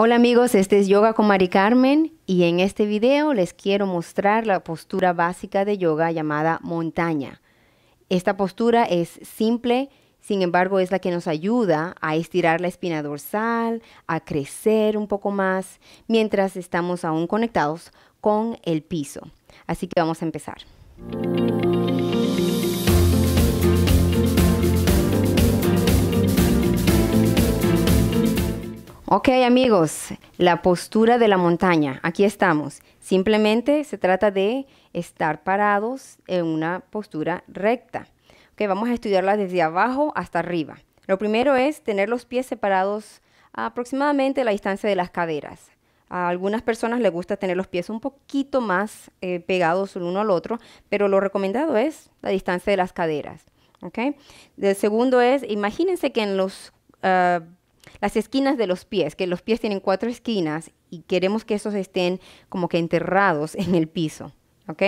Hola amigos, este es Yoga con Mari Carmen y en este video les quiero mostrar la postura básica de yoga llamada montaña. Esta postura es simple, sin embargo es la que nos ayuda a estirar la espina dorsal, a crecer un poco más mientras estamos aún conectados con el piso. Así que vamos a empezar. Ok amigos, la postura de la montaña, aquí estamos. Simplemente se trata de estar parados en una postura recta. Ok, vamos a estudiarla desde abajo hasta arriba. Lo primero es tener los pies separados a aproximadamente a la distancia de las caderas. A algunas personas les gusta tener los pies un poquito más eh, pegados el uno al otro, pero lo recomendado es la distancia de las caderas. Ok. El segundo es, imagínense que en los ah, las esquinas de los pies, que los pies tienen cuatro esquinas y queremos que esos estén como que enterrados en el piso. ¿ok?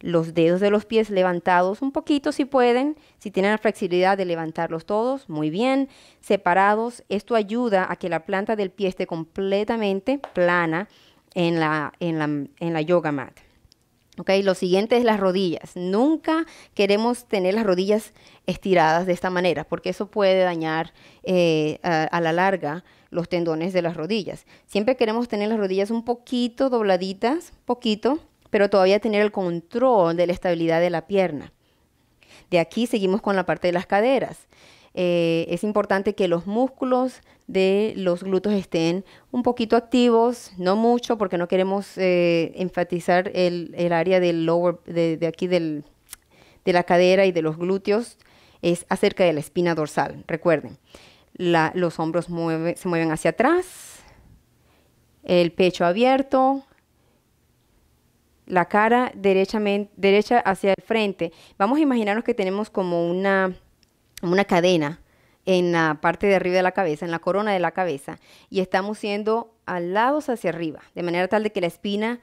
Los dedos de los pies levantados un poquito si pueden, si tienen la flexibilidad de levantarlos todos, muy bien, separados. Esto ayuda a que la planta del pie esté completamente plana en la, en la, en la yoga mat lo siguiente es las rodillas. Nunca queremos tener las rodillas estiradas de esta manera, porque eso puede dañar eh, a, a, la larga los tendones de las rodillas. Siempre queremos tener las rodillas un poquito dobladitas, poquito, pero todavía tener el control de la estabilidad de la pierna. De aquí seguimos con la parte de las caderas. Eh, es importante que los músculos de los glúteos estén un poquito activos, no mucho, porque no queremos eh, enfatizar el, área del lower, de, aquí de la cadera y de los glúteos, es acerca de la espina dorsal. Recuerden, los hombros se mueven hacia atrás, el pecho abierto, la cara derecha hacia el frente. Vamos a imaginarnos que tenemos como una una cadena en la parte de arriba de la cabeza, en la corona de la cabeza, y estamos siendo lados hacia arriba, de manera tal de que la espina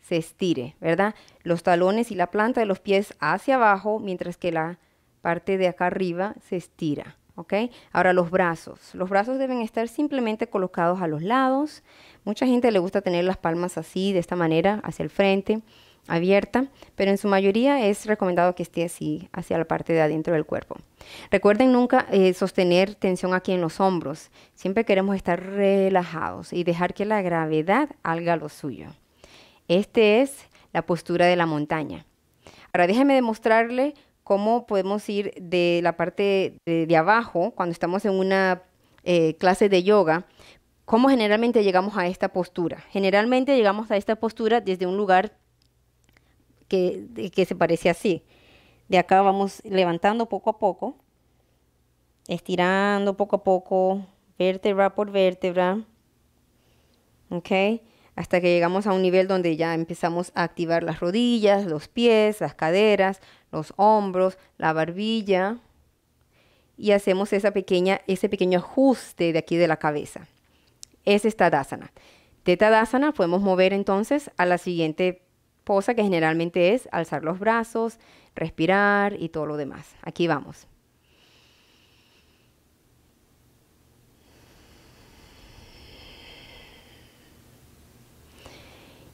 se estire, ¿verdad? Los talones y la planta de los pies hacia abajo, mientras que la parte de acá arriba se estira, ¿ok? Ahora los brazos. Los brazos deben estar simplemente colocados a los lados. Mucha gente le gusta tener las palmas así, de esta manera, hacia el frente abierta, pero en su mayoría es recomendado que esté así, hacia la parte de adentro del cuerpo. Recuerden nunca eh, sostener tensión aquí en los hombros. Siempre queremos estar relajados y dejar que la gravedad haga lo suyo. Esta es la postura de la montaña. Ahora déjenme demostrarle cómo podemos ir de la parte de, abajo, cuando estamos en una eh, clase de yoga, cómo generalmente llegamos a esta postura. Generalmente llegamos a esta postura desde un lugar que, que se parece así. De acá vamos levantando poco a poco, estirando poco a poco, vértebra por vértebra, ¿ok? Hasta que llegamos a un nivel donde ya empezamos a activar las rodillas, los pies, las caderas, los hombros, la barbilla y hacemos esa pequeña, ese pequeño ajuste de aquí de la cabeza. es esta Tadasana. De Tadasana podemos mover entonces a la siguiente posa, que generalmente es alzar los brazos, respirar y todo lo demás. Aquí vamos.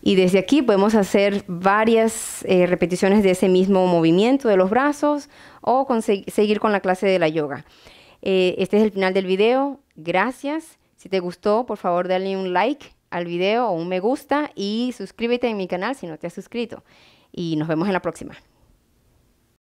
Y desde aquí podemos hacer varias eh, repeticiones de ese mismo movimiento de los brazos o seguir con la clase de la yoga. Eh, este es el final del video. Gracias. Si te gustó, por favor, dale un like al video un me gusta y suscríbete en mi canal si no te has suscrito. Y nos vemos en la próxima.